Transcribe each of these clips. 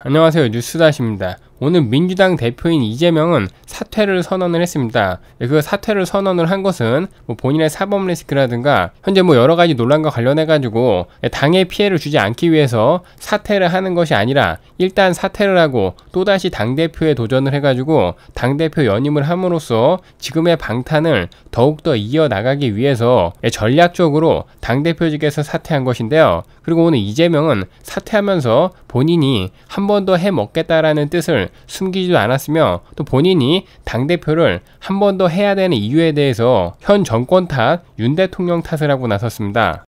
안녕하세요 뉴스다시입니다. 오늘 민주당 대표인 이재명은 사퇴를 선언을 했습니다. 예, 그 사퇴를 선언을 한 것은 뭐 본인의 사법 리스크라든가 현재 뭐 여러 가지 논란과 관련해 가지고 예, 당에 피해를 주지 않기 위해서 사퇴를 하는 것이 아니라 일단 사퇴를 하고 또다시 당 대표에 도전을 해 가지고 당 대표 연임을 함으로써 지금의 방탄을 더욱 더 이어 나가기 위해서 예, 전략적으로 당 대표직에서 사퇴한 것인데요. 그리고 오늘 이재명은 사퇴하면서 본인이 한 번 더 해먹겠다라는 뜻을 숨기지도 않았으며 또 본인이 당대표를 한 번 더 해야 되는 이유에 대해서 현 정권 탓, 윤 대통령 탓을 하고 나섰습니다.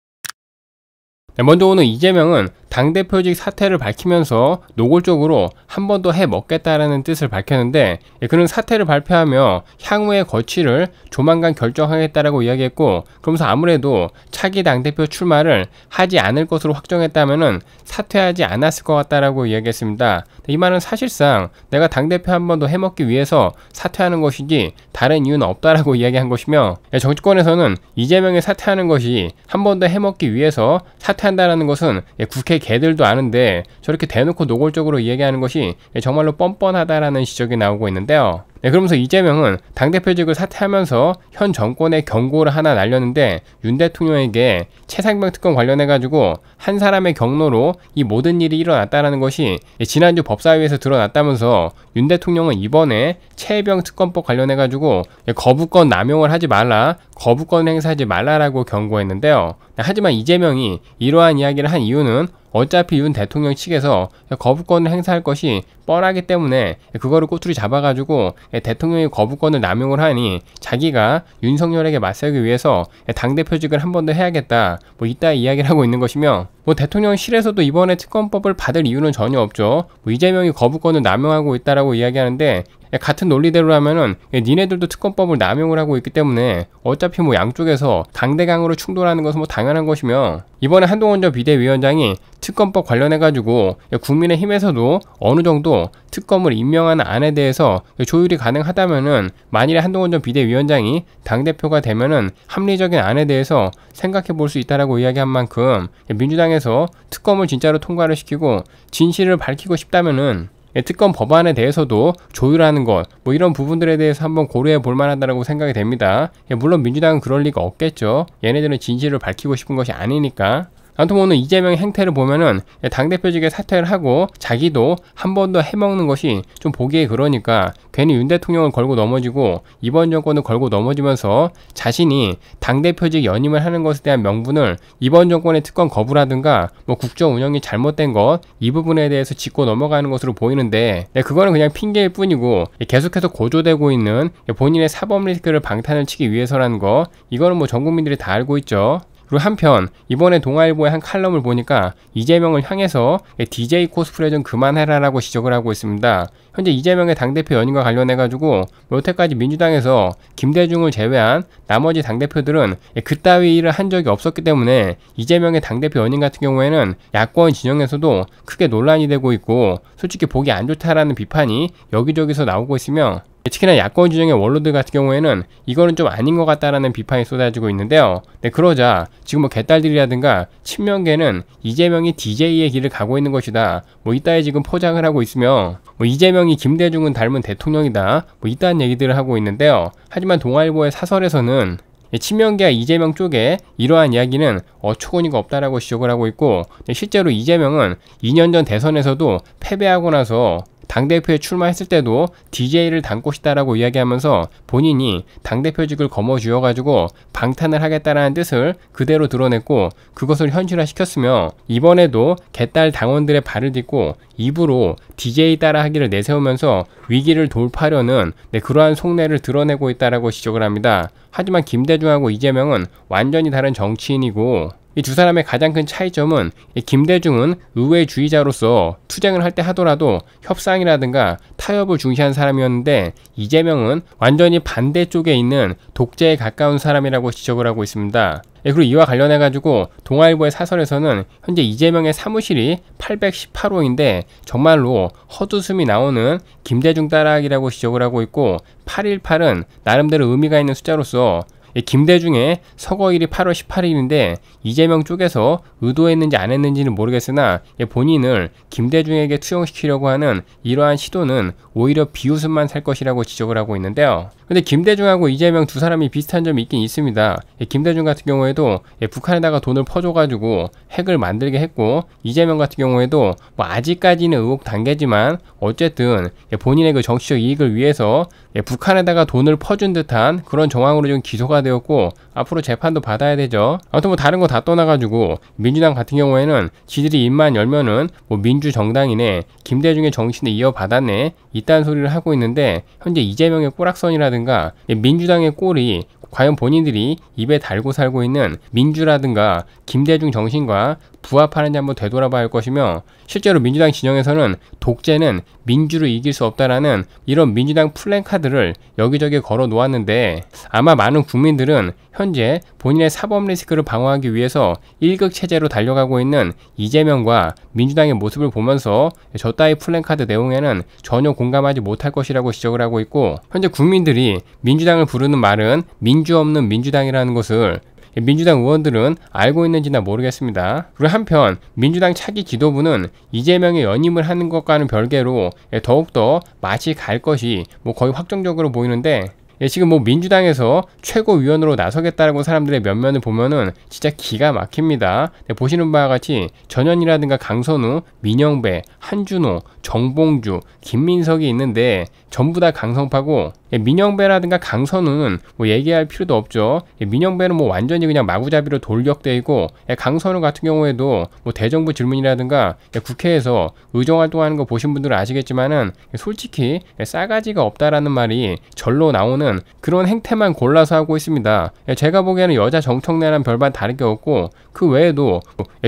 네, 먼저 오늘 이재명은 당대표직 사퇴를 밝히면서 노골적으로 한 번 더 해먹겠다라는 뜻을 밝혔는데 예, 그는 사퇴를 발표하며 향후의 거취를 조만간 결정하겠다라고 이야기했고 그러면서 아무래도 차기 당대표 출마를 하지 않을 것으로 확정했다면 사퇴하지 않았을 것 같다라고 이야기했습니다. 이 말은 사실상 내가 당대표 한 번 더 해먹기 위해서 사퇴하는 것이지 다른 이유는 없다라고 이야기한 것이며 예, 정치권에서는 이재명이 사퇴하는 것이 한 번 더 해먹기 위해서 사퇴한다라는 것은 예, 국회 개들도 아는데 저렇게 대놓고 노골적으로 얘기하는 것이 정말로 뻔뻔하다라는 지적이 나오고 있는데요. 네, 그러면서 이재명은 당대표직을 사퇴하면서 현정권의 경고를 하나 날렸는데 윤 대통령에게 최상병 특검 관련해가지고 한 사람의 경로로 이 모든 일이 일어났다라는 것이 지난주 법사위에서 드러났다면서 윤 대통령은 이번에 최병 특검법 관련해가지고 거부권 남용을 하지 말라, 거부권 행사하지 말라라고 경고했는데요. 네, 하지만 이재명이 이러한 이야기를 한 이유는 어차피 윤 대통령 측에서 거부권을 행사할 것이 뻔하기 때문에 그거를 꼬투리 잡아가지고 대통령이 거부권을 남용을 하니 자기가 윤석열에게 맞서기 위해서 당대표직을 한 번 더 해야겠다 뭐 이따 이야기를 하고 있는 것이며 뭐 대통령실에서도 이번에 특검법을 받을 이유는 전혀 없죠 뭐 이재명이 거부권을 남용하고 있다라고 이야기하는데 예, 같은 논리대로라면은 예, 니네들도 특검법을 남용을 하고 있기 때문에 어차피 뭐 양쪽에서 강대강으로 충돌하는 것은 뭐 당연한 것이며 이번에 한동훈 전 비대위원장이 특검법 관련해가지고 예, 국민의힘에서도 어느 정도 특검을 임명하는 안에 대해서 조율이 가능하다면은 만일에 한동훈 전 비대위원장이 당대표가 되면은 합리적인 안에 대해서 생각해 볼 수 있다라고 이야기한 만큼 민주당에서 특검을 진짜로 통과를 시키고 진실을 밝히고 싶다면은 예, 특검 법안에 대해서도 조율하는 것 뭐 이런 부분들에 대해서 한번 고려해 볼 만하다고 생각이 됩니다. 예, 물론 민주당은 그럴 리가 없겠죠. 얘네들은 진실을 밝히고 싶은 것이 아니니까. 안토모는 이재명의 행태를 보면은 당대표직에 사퇴를 하고 자기도 한 번 더 해먹는 것이 좀 보기에 그러니까 괜히 윤 대통령을 걸고 넘어지고 이번 정권을 걸고 넘어지면서 자신이 당대표직 연임을 하는 것에 대한 명분을 이번 정권의 특권 거부라든가 뭐 국정 운영이 잘못된 것 이 부분에 대해서 짚고 넘어가는 것으로 보이는데 네, 그거는 그냥 핑계일 뿐이고 계속해서 고조되고 있는 본인의 사법 리스크를 방탄을 치기 위해서라는 거 이거는 뭐전 국민들이 다 알고 있죠. 그리고 한편 이번에 동아일보의 한 칼럼을 보니까 이재명을 향해서 DJ 코스프레 좀 그만해라라고 지적을 하고 있습니다. 현재 이재명의 당대표 연인과 관련해가지고 여태까지 민주당에서 김대중을 제외한 나머지 당대표들은 그따위 일을 한 적이 없었기 때문에 이재명의 당대표 연인 같은 경우에는 야권 진영에서도 크게 논란이 되고 있고 솔직히 보기 안 좋다라는 비판이 여기저기서 나오고 있으며 특히나 야권 진영의 원로들 같은 경우에는 이거는 좀 아닌 것 같다라는 비판이 쏟아지고 있는데요. 네, 그러자 지금 뭐 개딸들이라든가 친명계는 이재명이 DJ의 길을 가고 있는 것이다. 뭐 이따에 지금 포장을 하고 있으며 뭐 이재명이 김대중은 닮은 대통령이다. 뭐 이딴 얘기들을 하고 있는데요. 하지만 동아일보의 사설에서는 친명계와 이재명 쪽에 이러한 이야기는 어처구니가 없다라고 지적을 하고 있고 네, 실제로 이재명은 2년 전 대선에서도 패배하고 나서 당대표에 출마했을 때도 DJ를 담고 싶다라고 이야기하면서 본인이 당대표직을 거머쥐어가지고 방탄을 하겠다라는 뜻을 그대로 드러냈고 그것을 현실화시켰으며 이번에도 개딸 당원들의 발을 딛고 입으로 DJ 따라 하기를 내세우면서 위기를 돌파하려는 네, 그러한 속내를 드러내고 있다라고 지적을 합니다. 하지만 김대중하고 이재명은 완전히 다른 정치인이고 이두 사람의 가장 큰 차이점은 김대중은 의회주의자로서 투쟁을 할 때 하더라도 협상이라든가 타협을 중시한 사람이었는데 이재명은 완전히 반대쪽에 있는 독재에 가까운 사람이라고 지적을 하고 있습니다. 예, 그리고 이와 관련해 가지고 동아일보의 사설에서는 현재 이재명의 사무실이 818호인데 정말로 헛웃음이 나오는 김대중 따라하기라고 지적을 하고 있고 818은 나름대로 의미가 있는 숫자로서 예, 김대중의 서거일이 8월 18일인데 이재명 쪽에서 의도했는지 안 했는지는 모르겠으나 예, 본인을 김대중에게 투영시키려고 하는 이러한 시도는 오히려 비웃음만 살 것이라고 지적을 하고 있는데요. 근데 김대중하고 이재명 두 사람이 비슷한 점이 있긴 있습니다. 예, 김대중 같은 경우에도 북한에다가 돈을 퍼줘가지고 핵을 만들게 했고 이재명 같은 경우에도 뭐 아직까지는 의혹 단계지만 어쨌든 본인의 그 정치적 이익을 위해서 북한에다가 돈을 퍼준 듯한 그런 정황으로 좀 기소가 되었고 앞으로 재판도 받아야 되죠. 아무튼 뭐 다른 거 다 떠나가지고 민주당 같은 경우에는 지들이 입만 열면은 뭐 민주정당이네 김대중의 정신을 이어받았네 이딴 소리를 하고 있는데 현재 이재명의 꼬락선이라든가 예, 민주당의 꼴이 과연 본인들이 입에 달고 살고 있는 민주라든가 김대중 정신과 부합하는지 한번 되돌아봐야 할 것이며 실제로 민주당 진영에서는 독재는 민주를 이길 수 없다라는 이런 민주당 플랜카드를 여기저기 걸어 놓았는데 아마 많은 국민들은 현재 본인의 사법 리스크를 방어하기 위해서 일극 체제로 달려가고 있는 이재명과 민주당의 모습을 보면서 저 따위 플랜카드 내용에는 전혀 공감하지 못할 것이라고 지적을 하고 있고 현재 국민들이 민주당을 부르는 말은 민주 없는 민주당이라는 것을 민주당 의원들은 알고 있는지나 모르겠습니다. 그리고 한편 민주당 차기 지도부는 이재명의 연임을 하는 것과는 별개로 더욱더 맛이 갈 것이 뭐 거의 확정적으로 보이는데 예, 지금 뭐 민주당에서 최고위원으로 나서겠다라고 사람들의 면면을 보면은 진짜 기가 막힙니다. 네, 보시는 바와 같이 전현이라든가 강선우, 민영배, 한준호, 정봉주, 김민석이 있는데 전부 다 강성파고 예, 민영배라든가 강선우는 뭐 얘기할 필요도 없죠. 예, 민영배는 뭐 완전히 그냥 마구잡이로 돌격돼 있고 예, 강선우 같은 경우에도 뭐 대정부 질문이라든가 예, 국회에서 의정 활동하는 거 보신 분들은 아시겠지만은 예, 솔직히 예, 싸가지가 없다라는 말이 절로 나오는 그런 행태만 골라서 하고 있습니다. 제가 보기에는 여자 정청래랑 별반 다를 게 없고 그 외에도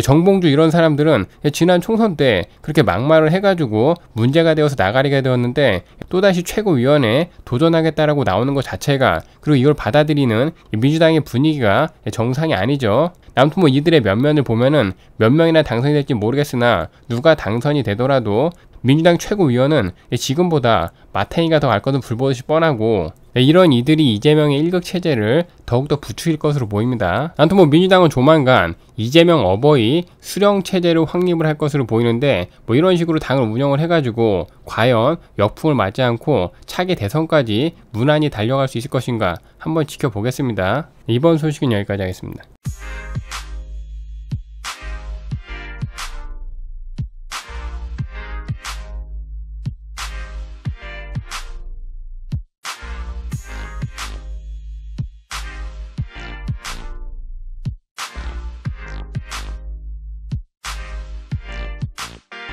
정봉주 이런 사람들은 지난 총선 때 그렇게 막말을 해가지고 문제가 되어서 나가리게 되었는데 또다시 최고위원회 도전 지원하겠다라고 나오는 것 자체가 그리고 이걸 받아들이는 민주당의 분위기가 정상이 아니죠. 아무튼 뭐 이들의 면면을 보면은 몇 명이나 당선이 될지 모르겠으나 누가 당선이 되더라도 민주당 최고위원은 지금보다 마태이가 더알거은 불보듯이 뻔하고 네, 이런 이들이 이재명의 일극 체제를 더욱더 부추길 것으로 보입니다. 아무튼 뭐 민주당은 조만간 이재명 어버이 수령 체제로 확립을 할 것으로 보이는데 뭐 이런 식으로 당을 운영을 해가지고 과연 역풍을 맞지 않고 차기 대선까지 무난히 달려갈 수 있을 것인가 한번 지켜보겠습니다. 이번 소식은 여기까지 하겠습니다.